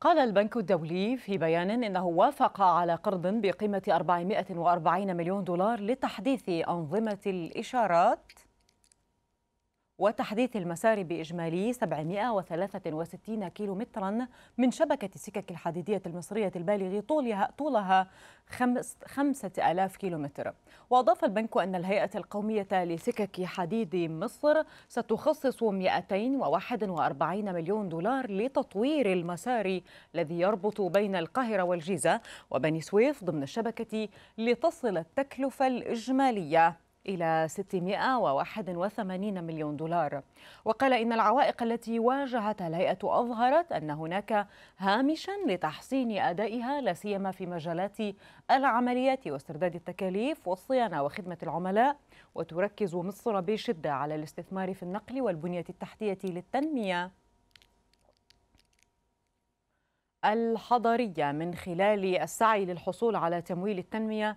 قال البنك الدولي في بيان انه وافق على قرض بقيمه 440 مليون دولار لتحديث انظمه الاشارات وتحديث المسار بإجمالي 763 كيلومترا من شبكة السكك الحديدية المصرية البالغ طولها طولها 5000 كيلومتر وأضاف البنك أن الهيئة القومية لسكك حديد مصر ستخصص 241 مليون دولار لتطوير المسار الذي يربط بين القاهرة والجيزة وبني سويف ضمن الشبكة لتصل التكلفة الإجمالية إلى 681 مليون دولار وقال إن العوائق التي واجهتها الهيئة أظهرت أن هناك هامشا لتحسين أدائها لاسيما في مجالات العمليات واسترداد التكاليف والصيانة وخدمة العملاء وتركز مصر بشدة على الاستثمار في النقل والبنية التحتية للتنمية الحضرية من خلال السعي للحصول على تمويل التنمية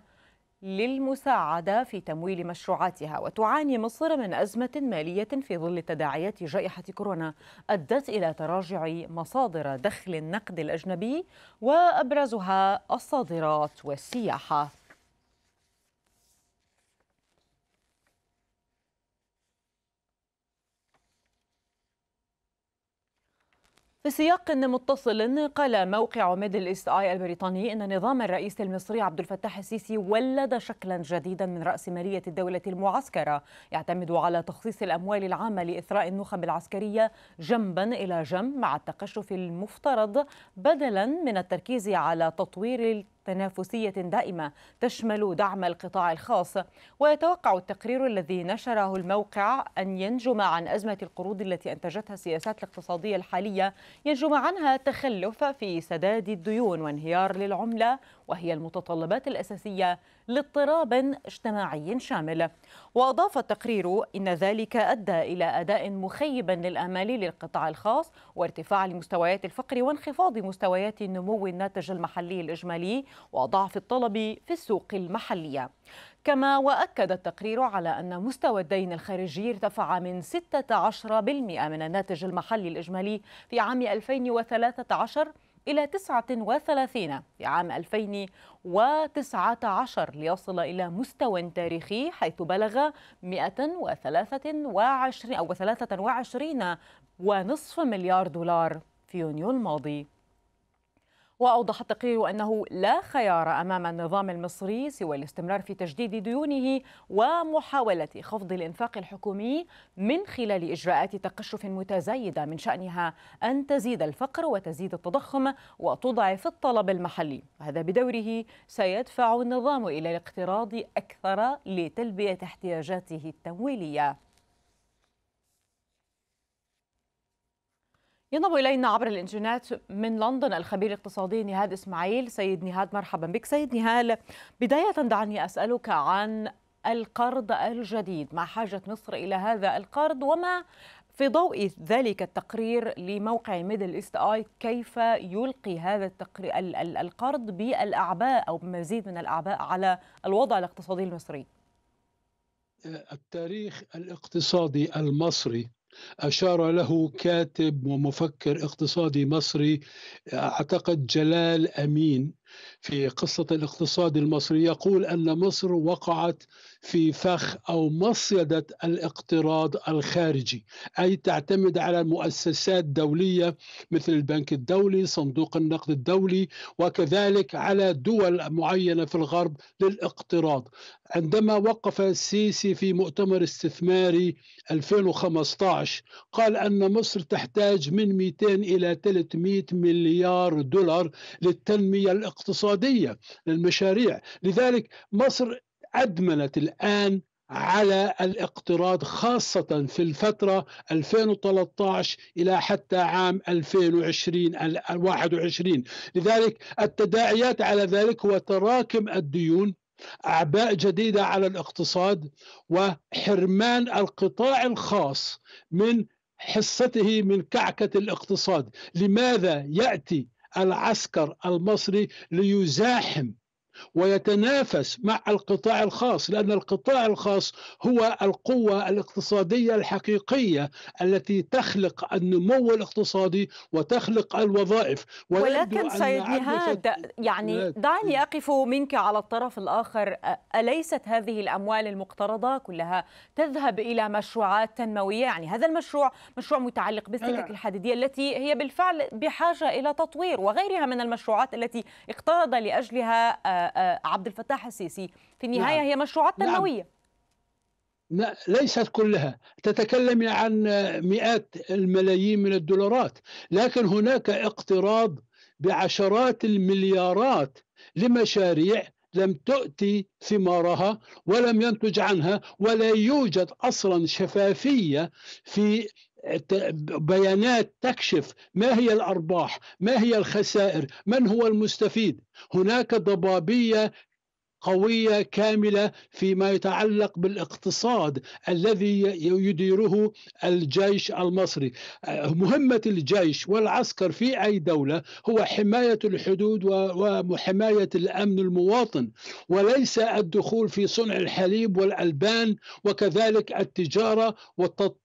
للمساعدة في تمويل مشروعاتها وتعاني مصر من أزمة مالية في ظل تداعيات جائحة كورونا أدت إلى تراجع مصادر دخل النقد الأجنبي وأبرزها الصادرات والسياحة في سياق متصل قال موقع ميدل ايست اي البريطاني ان نظام الرئيس المصري عبد الفتاح السيسي ولد شكلا جديدا من راسماليه الدوله المعسكره يعتمد على تخصيص الاموال العامه لاثراء النخب العسكريه جنبا الى جنب مع التقشف المفترض بدلا من التركيز على تطوير تنافسية دائمة تشمل دعم القطاع الخاص ويتوقع التقرير الذي نشره الموقع أن ينجم عن أزمة القروض التي أنتجتها السياسات الاقتصادية الحالية ينجم عنها تخلف في سداد الديون وانهيار للعملة وهي المتطلبات الأساسية لاضطراب اجتماعي شامل وأضاف التقرير إن ذلك أدى إلى أداء مخيب للآمال للقطاع الخاص وارتفاع لمستويات الفقر وانخفاض مستويات نمو الناتج المحلي الإجمالي وضعف الطلب في السوق المحلية كما وأكد التقرير على أن مستوى الدين الخارجي ارتفع من 16% من الناتج المحلي الإجمالي في عام 2013 إلى 39 في عام 2019 ليصل إلى مستوى تاريخي حيث بلغ 123 أو 23 ونصف مليار دولار في يونيو الماضي وأوضح التقرير أنه لا خيار أمام النظام المصري سوى الاستمرار في تجديد ديونه ومحاولة خفض الإنفاق الحكومي من خلال إجراءات تقشف متزايدة من شأنها أن تزيد الفقر وتزيد التضخم وتضعف الطلب المحلي وهذا بدوره سيدفع النظام إلى الاقتراض أكثر لتلبية احتياجاته التمويلية ينضم الينا عبر الانترنت من لندن الخبير الاقتصادي نهاد اسماعيل سيد نهاد مرحبا بك سيد نهاد بدايه دعني اسالك عن القرض الجديد ما حاجه مصر الى هذا القرض وما في ضوء ذلك التقرير لموقع ميدل ايست اي كيف يلقي هذا التقرير القرض بالاعباء او بمزيد من الاعباء على الوضع الاقتصادي المصري التاريخ الاقتصادي المصري أشار له كاتب ومفكر اقتصادي مصري أعتقد جلال أمين في قصة الاقتصاد المصري يقول أن مصر وقعت في فخ أو مصيدة الاقتراض الخارجي أي تعتمد على مؤسسات دولية مثل البنك الدولي صندوق النقد الدولي وكذلك على دول معينة في الغرب للاقتراض عندما وقف السيسي في مؤتمر استثماري 2015 قال أن مصر تحتاج من 200 إلى 300 مليار دولار للتنمية الاقتصادية للمشاريع لذلك مصر أدمنت الآن على الاقتراض خاصة في الفترة 2013 إلى حتى عام 2020 21 لذلك التداعيات على ذلك هو تراكم الديون أعباء جديدة على الاقتصاد وحرمان القطاع الخاص من حصته من كعكة الاقتصاد لماذا يأتي العسكر المصري ليزاحم ويتنافس مع القطاع الخاص لان القطاع الخاص هو القوه الاقتصاديه الحقيقيه التي تخلق النمو الاقتصادي وتخلق الوظائف ولكن سيد نهاد يعني دعني اقف منك على الطرف الاخر اليست هذه الاموال المقترضه كلها تذهب الى مشروعات تنمويه يعني هذا المشروع مشروع متعلق بالسكك الحديديه التي هي بالفعل بحاجه الى تطوير وغيرها من المشروعات التي اقترض لاجلها آه، عبد الفتاح السيسي في نعم. النهايه نعم. هي مشروعات نعم. تنمويه نعم. ليست كلها تتكلم عن مئات الملايين من الدولارات لكن هناك اقتراض بعشرات المليارات لمشاريع لم تؤتي ثمارها ولم ينتج عنها ولا يوجد اصلا شفافيه في بيانات تكشف ما هي الارباح ما هي الخسائر من هو المستفيد هناك ضبابيه قوية كاملة فيما يتعلق بالاقتصاد الذي يديره الجيش المصري آه، مهمة الجيش والعسكر في أي دولة هو حماية الحدود وحماية الأمن المواطن وليس الدخول في صنع الحليب والألبان وكذلك التجارة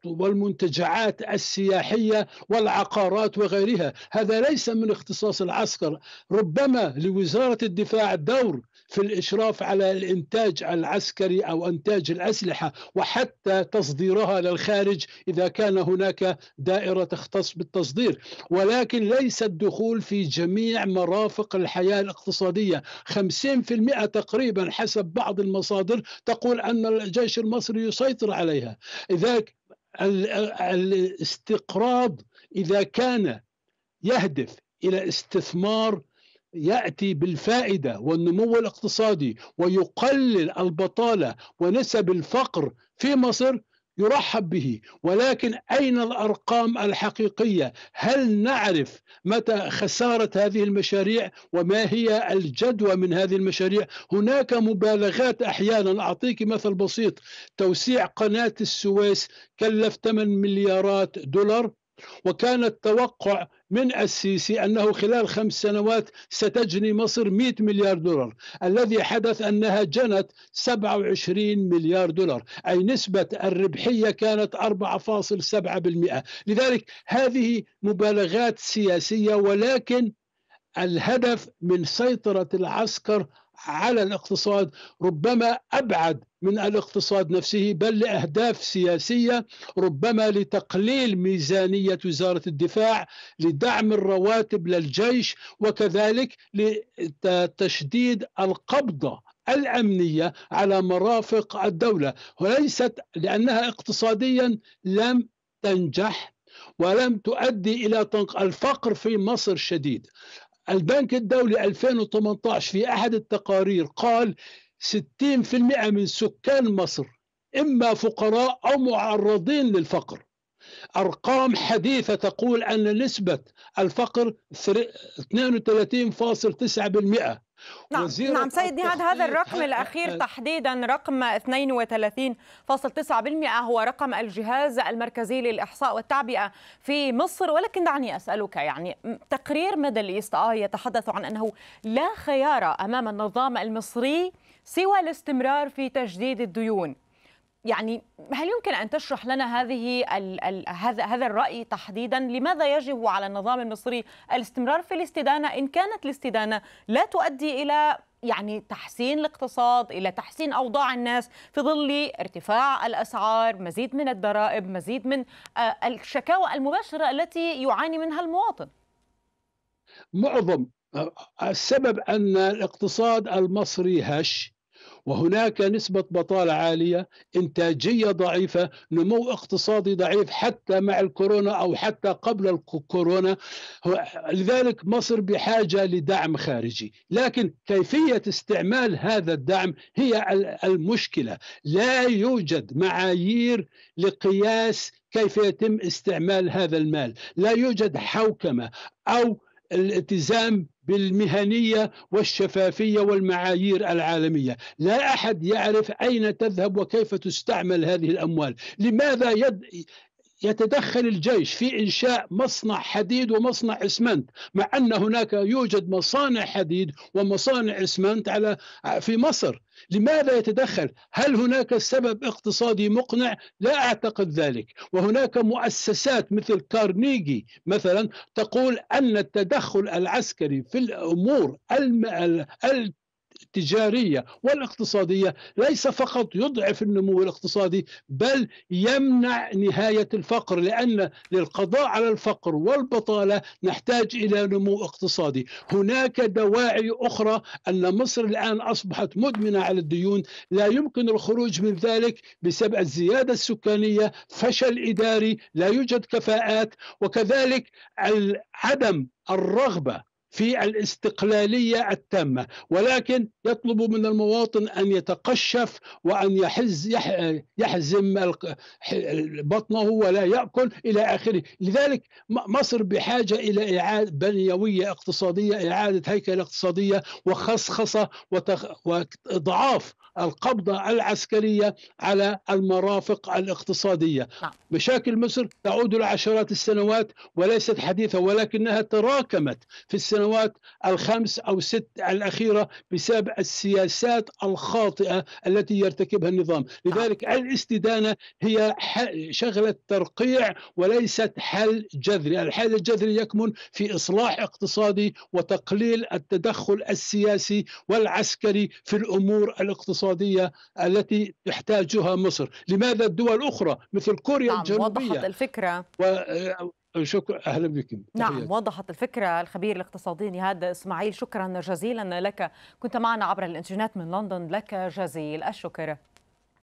والمنتجعات السياحية والعقارات وغيرها هذا ليس من اختصاص العسكر ربما لوزارة الدفاع دور في الإشراف الاشراف على الانتاج العسكري او انتاج الاسلحه وحتى تصديرها للخارج اذا كان هناك دائره تختص بالتصدير ولكن ليس الدخول في جميع مرافق الحياه الاقتصاديه 50% تقريبا حسب بعض المصادر تقول ان الجيش المصري يسيطر عليها اذا الاستقراض اذا كان يهدف الى استثمار ياتي بالفائده والنمو الاقتصادي ويقلل البطاله ونسب الفقر في مصر يرحب به ولكن اين الارقام الحقيقيه هل نعرف متى خساره هذه المشاريع وما هي الجدوى من هذه المشاريع هناك مبالغات احيانا اعطيك مثل بسيط توسيع قناه السويس كلف 8 مليارات دولار وكان التوقع من السيسي أنه خلال خمس سنوات ستجني مصر 100 مليار دولار الذي حدث أنها جنت 27 مليار دولار أي نسبة الربحية كانت 4.7% لذلك هذه مبالغات سياسية ولكن الهدف من سيطرة العسكر على الاقتصاد ربما أبعد من الاقتصاد نفسه بل لأهداف سياسية ربما لتقليل ميزانية وزارة الدفاع لدعم الرواتب للجيش وكذلك لتشديد القبضة الأمنية على مرافق الدولة وليست لأنها اقتصاديا لم تنجح ولم تؤدي إلى تنق... الفقر في مصر شديد البنك الدولي 2018 في أحد التقارير قال 60% من سكان مصر إما فقراء أو معرضين للفقر أرقام حديثة تقول أن نسبة الفقر 32.9% نعم نعم سيد نهاد هذا الرقم الأخير تحديدا رقم 32.9% هو رقم الجهاز المركزي للإحصاء والتعبئة في مصر ولكن دعني أسألك يعني تقرير ميدل إيست آي يتحدث عن أنه لا خيار أمام النظام المصري سوى الاستمرار في تجديد الديون يعني هل يمكن ان تشرح لنا هذه الـ الـ هذا هذا الراي تحديدا لماذا يجب على النظام المصري الاستمرار في الاستدانه ان كانت الاستدانه لا تؤدي الى يعني تحسين الاقتصاد الى تحسين اوضاع الناس في ظل ارتفاع الاسعار مزيد من الضرائب مزيد من آه، الشكاوى المباشره التي يعاني منها المواطن معظم آه، السبب ان الاقتصاد المصري هش وهناك نسبة بطالة عالية إنتاجية ضعيفة نمو اقتصادي ضعيف حتى مع الكورونا أو حتى قبل الكورونا لذلك مصر بحاجة لدعم خارجي لكن كيفية استعمال هذا الدعم هي المشكلة لا يوجد معايير لقياس كيف يتم استعمال هذا المال لا يوجد حوكمة أو الالتزام بالمهنية والشفافية والمعايير العالمية لا أحد يعرف أين تذهب وكيف تستعمل هذه الأموال لماذا يد يتدخل الجيش في إنشاء مصنع حديد ومصنع إسمنت مع أن هناك يوجد مصانع حديد ومصانع إسمنت على في مصر لماذا يتدخل؟ هل هناك سبب اقتصادي مقنع؟ لا أعتقد ذلك وهناك مؤسسات مثل كارنيجي مثلا تقول أن التدخل العسكري في الأمور التجارية والاقتصادية ليس فقط يضعف النمو الاقتصادي بل يمنع نهاية الفقر لأن للقضاء على الفقر والبطالة نحتاج إلى نمو اقتصادي هناك دواعي أخرى أن مصر الآن أصبحت مدمنة على الديون لا يمكن الخروج من ذلك بسبب الزيادة السكانية فشل إداري لا يوجد كفاءات وكذلك عدم الرغبة في الاستقلالية التامة ولكن يطلب من المواطن أن يتقشف وأن يحز يحزم بطنه ولا يأكل إلى آخره لذلك مصر بحاجة إلى إعادة بنيوية اقتصادية إعادة هيكل اقتصادية وخصخصة وإضعاف القبضة العسكرية على المرافق الاقتصادية نعم. مشاكل مصر تعود لعشرات السنوات وليست حديثة ولكنها تراكمت في السنوات الخمس أو ست الأخيرة بسبب السياسات الخاطئة التي يرتكبها النظام نعم. لذلك الاستدانة هي شغلة ترقيع وليست حل جذري الحل الجذري يكمن في إصلاح اقتصادي وتقليل التدخل السياسي والعسكري في الأمور الاقتصادية الاقتصادية التي تحتاجها مصر لماذا الدول الأخرى مثل كوريا نعم الجنوبية وضحت الفكرة و... آه، شكرا اهلا بك نعم وضحت الفكره الخبير الاقتصادي نهاد اسماعيل شكرا جزيلا لك كنت معنا عبر الانترنت من لندن لك جزيل الشكر